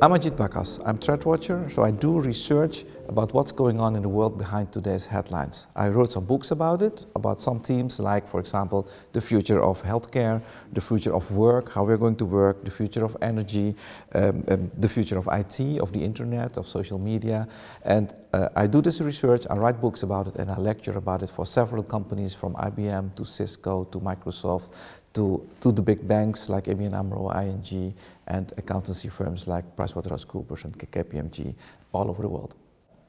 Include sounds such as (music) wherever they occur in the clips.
I'm Ajit Bakas. I'm threat watcher, so I do research about what's going on in the world behind today's headlines. I wrote some books about it, about some themes like, for example, the future of healthcare, the future of work, how we're going to work, the future of energy, um, um, the future of IT, of the internet, of social media. And uh, I do this research, I write books about it, and I lecture about it for several companies from IBM to Cisco to Microsoft to, to the big banks like ABN AMRO, ING, and accountancy firms like PricewaterhouseCoopers and KPMG all over the world.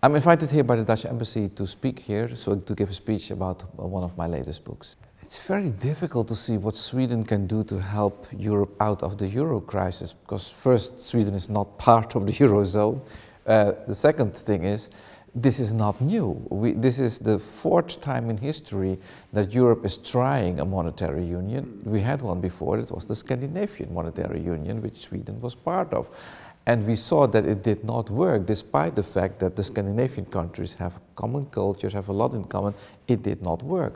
I'm invited here by the Dutch Embassy to speak here, so to give a speech about uh, one of my latest books. It's very difficult to see what Sweden can do to help Europe out of the euro crisis, because first, Sweden is not (laughs) part of the eurozone. Uh, the second thing is, this is not new. We, this is the fourth time in history that Europe is trying a monetary union. We had one before, it was the Scandinavian Monetary Union, which Sweden was part of. And we saw that it did not work despite the fact that the Scandinavian countries have common cultures have a lot in common. It did not work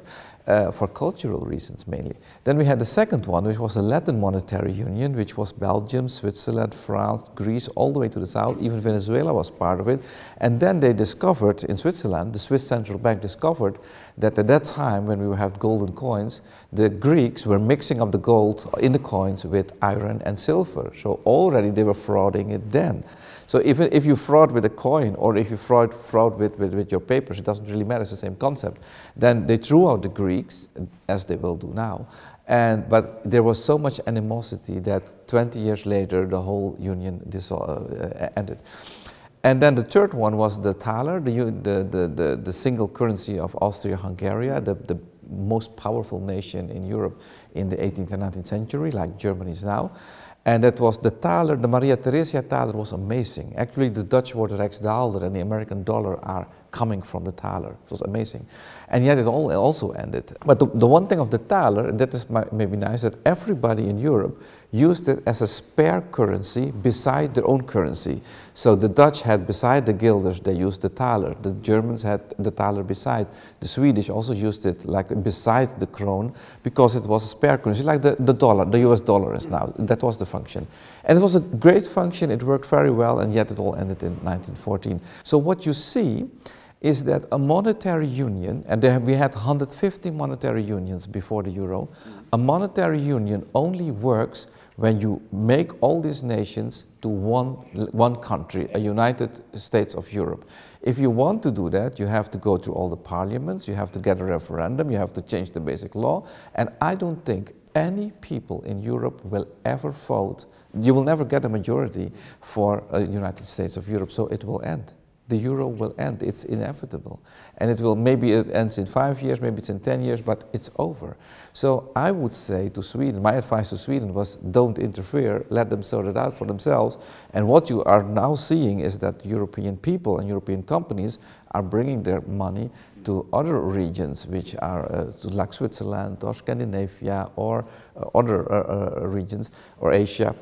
uh, for cultural reasons mainly. Then we had the second one, which was the Latin Monetary Union, which was Belgium, Switzerland, France, Greece, all the way to the south. Even Venezuela was part of it. And then they discovered in Switzerland, the Swiss central bank discovered that at that time when we had golden coins, the Greeks were mixing up the gold in the coins with iron and silver. So already they were frauding it then. So if you fraud with a coin or if you fraud, fraud with, with, with your papers, it doesn't really matter, it's the same concept. Then they threw out the Greeks, as they will do now, and, but there was so much animosity that 20 years later the whole union uh, uh, ended. And then the third one was the thaler, the, the, the, the single currency of Austria-Hungary, the, the most powerful nation in Europe in the 18th and 19th century, like Germany is now. And that was the thaler, the Maria Theresia thaler was amazing. Actually, the Dutch word Rijksdaalder and the American dollar are coming from the thaler. It was amazing. And yet it all it also ended. But the, the, one thing of the thaler, and that is my, maybe nice, that everybody in Europe used it as a spare currency beside their own currency. So the Dutch had beside the guilders, they used the thaler. The Germans had the thaler beside. The Swedish also used it like beside the krone because it was a spare currency, like the, the dollar, the US dollar is now. That was the function. And it was a great function, it worked very well, and yet it all ended in 1914. So what you see is that a monetary union, and have, we had 150 monetary unions before the euro, a monetary union only works when you make all these nations to one, one country, a United States of Europe. If you want to do that, you have to go to all the parliaments, you have to get a referendum, you have to change the basic law, and I don't think any people in Europe will ever vote, you will never get a majority for a uh, United States of Europe, so it will end the euro will end. It's inevitable. And it will, maybe it ends in five years, maybe it's in 10 years, but it's over. So I would say to Sweden, my advice to Sweden was don't interfere, let them sort it out for themselves. And what you are now seeing is that European people and European companies are bringing their money to other regions, which are uh, like Switzerland or Scandinavia or uh, other uh, uh regions or Asia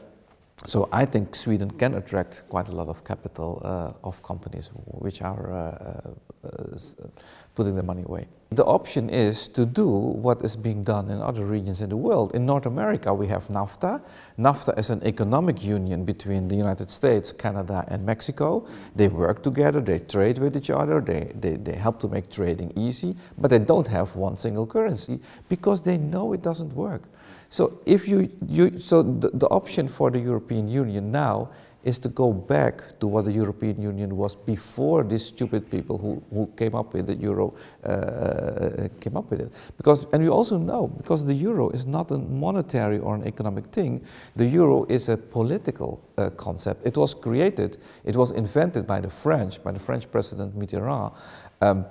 so I think Sweden can attract quite a lot of capital uh, of companies which are uh, uh, uh putting their money away. The option is to do what is being done in other regions in the world. In North America, we have NAFTA. NAFTA is an economic union between the United States, Canada, and Mexico. They work together, they trade with each other, they, they, they help to make trading easy, but they don't have one single currency because they know it doesn't work. So if you, you so the, the option for the European Union now is to go back to what the European Union was before these stupid people who, who came up with the euro uh, uh, came up with it. Because, and we also know, because the euro is not a monetary or an economic thing, the euro is a political uh, concept. It was created, it was invented by the French, by the French president Mitterrand, um,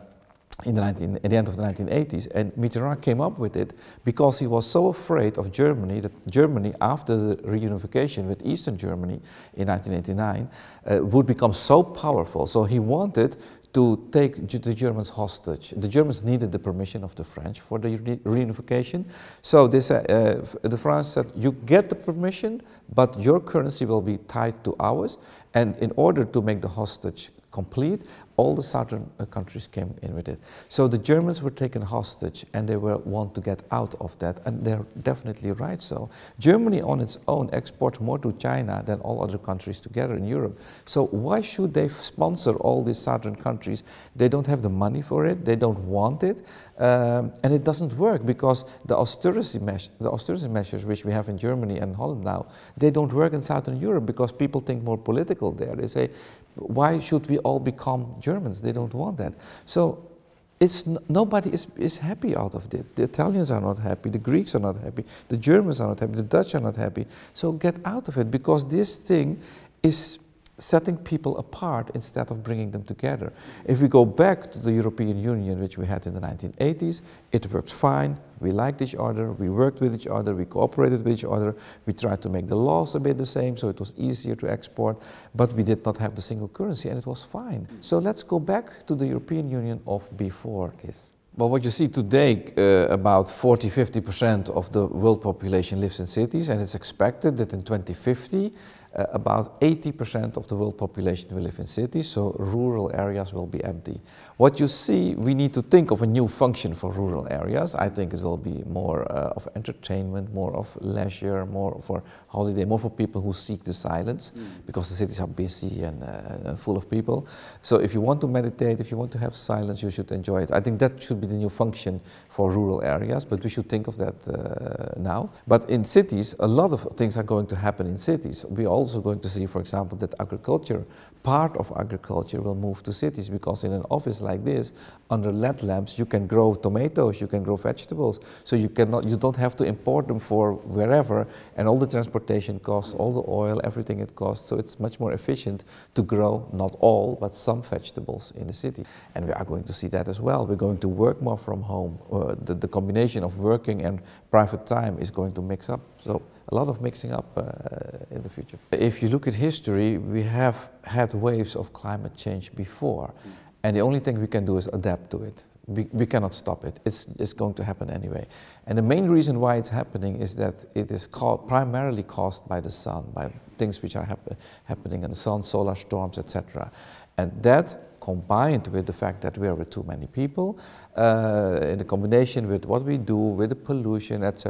in the 19, at the end of the 1980s. And Mitterrand came up with it because he was so afraid of Germany that Germany, after the reunification with Eastern Germany in 1989, uh, would become so powerful. So he wanted to take the Germans hostage. The Germans needed the permission of the French for the reunification. So they said, uh, the French said, you get the permission, but your currency will be tied to ours. And in order to make the hostage complete, all the southern uh, countries came in with it. So the Germans were taken hostage and they were want to get out of that and they're definitely right so. Germany on its own exports more to China than all other countries together in Europe. So why should they sponsor all these southern countries? They don't have the money for it, they don't want it um, and it doesn't work because the austerity, the austerity measures which we have in Germany and Holland now, they don't work in southern Europe because people think more political there. They say, why should we all become German Germans, they don't want that. So it's nobody is, is happy out of it. The Italians are not happy, the Greeks are not happy, the Germans are not happy, the Dutch are not happy. So get out of it because this thing is setting people apart instead of bringing them together. If we go back to the European Union, which we had in the 1980s, it worked fine. We liked each other, we worked with each other, we cooperated with each other, we tried to make the laws a bit the same so it was easier to export, but we did not have the single currency and it was fine. So let's go back to the European Union of before this. Well, what you see today, uh, about 40 50% of the world population lives in cities, and it's expected that in 2050, uh, about 80% of the world population will live in cities, so rural areas will be empty. What you see, we need to think of a new function for rural areas. I think it will be more uh, of entertainment, more of leisure, more for holiday, more for people who seek the silence, mm. because the cities are busy and, uh, and, full of people. So if you want to meditate, if you want to have silence, you should enjoy it. I think that should be the new function for rural areas, but we should think of that uh, now. But in cities, a lot of things are going to happen in cities. We all also going to see, for example, that agriculture, part of agriculture will move to cities because in an office like this, under LED lamps, you can grow tomatoes, you can grow vegetables. So you cannot, you don't have to import them for wherever and all the transportation costs, all the oil, everything it costs. So it's much more efficient to grow not all, but some vegetables in the city. And we are going to see that as well. We're going to work more from home. Uh, the, the combination of working and private time is going to mix up. So a lot of mixing up uh, in the future. If you look at history, we have had waves of climate change before, mm. and the only thing we can do is adapt to it. We, we cannot stop it. It's, it's going to happen anyway. And the main reason why it's happening is that it is primarily caused by the sun, by things which are hap happening in the sun, solar storms, etc. And that combined with the fact that we are with too many people, uh, in the combination with what we do, with the pollution, etc.,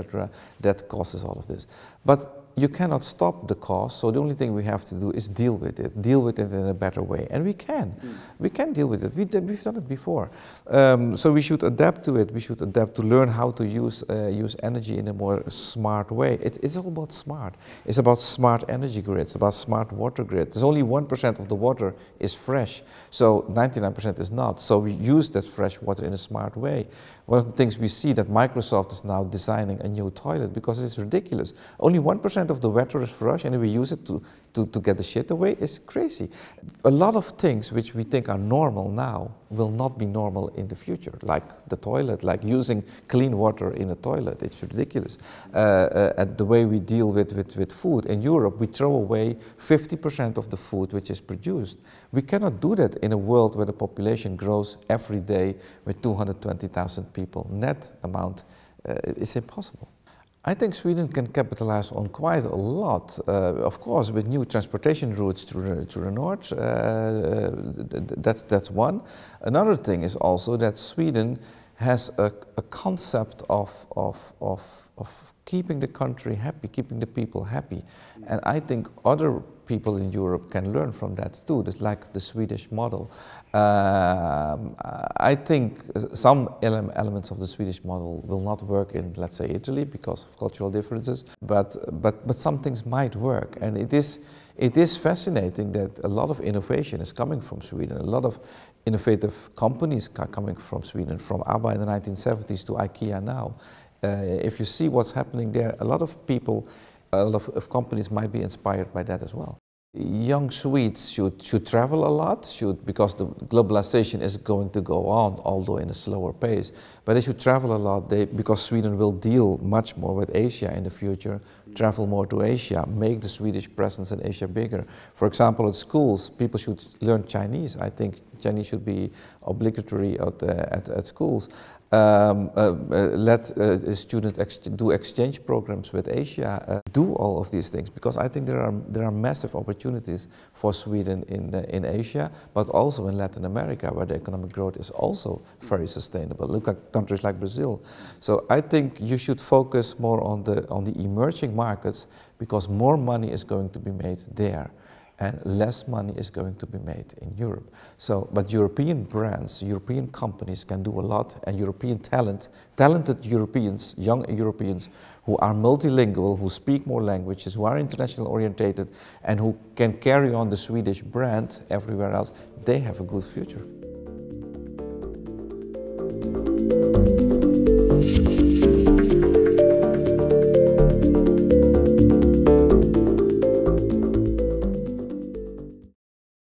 that causes all of this. But you cannot stop the cause, so the only thing we have to do is deal with it, deal with it in a better way. And we can. Mm. We can deal with it. We have done it before. Um, so we should adapt to it. We should adapt to learn how to use, uh, use energy in a more smart way. It, it's all about smart. It's about smart energy grids, about smart water grids. There's only 1% of the water is fresh, so 99% is not. So we use that fresh water in a smart way. One of the things we see that Microsoft is now designing a new toilet because it's ridiculous. Only 1% percent of the is brush and we use it to, to, to get the shit away is crazy. A lot of things which we think are normal now will not be normal in the future, like the toilet, like using clean water in a toilet. It's ridiculous. Uh, uh, and the way we deal with, with, with food. In Europe, we throw away 50% of the food which is produced. We cannot do that in a world where the population grows every day with 220,000 people. Net amount uh, is impossible. I think Sweden can capitalize on quite a lot. Uh, of course, with new transportation routes to, the, to the north, uh, that, that's one. Another thing is also that Sweden has a, a concept of, of, of, of keeping the country happy, keeping the people happy. And I think other people in Europe can learn from that too, just like the Swedish model. Um, I think uh, some ele elements of the Swedish model will not work in, let's say, Italy because of cultural differences, but, but, but some things might work. And it is, it is fascinating that a lot of innovation is coming from Sweden. A lot of innovative companies are coming from Sweden, from ABBA in the 1970s to IKEA now. Uh, if you see what's happening there, a lot of people, a lot of companies might be inspired by that as well young Swedes should, should travel a lot, should, because the globalization is going to go on, although in a slower pace. But they should travel a lot they, because Sweden will deal much more with Asia in the future travel more to Asia, make the Swedish presence in Asia bigger. For example, at schools, people should learn Chinese. I think Chinese should be obligatory at, uh, at, at, schools. Um, uh, uh let uh, students ex do exchange programs with Asia. Uh, do all of these things because I think there are there are massive opportunities for Sweden in uh, in Asia, but also in Latin America, where the economic growth is also very sustainable. Look at countries like Brazil. So I think you should focus more on the on the emerging markets because more money is going to be made there and less money is going to be made in Europe. So, but European brands, European companies can do a lot and European talent, talented Europeans, young Europeans who are multilingual, who speak more languages, who are international orientated and who can carry on the Swedish brand everywhere else, they have a good future.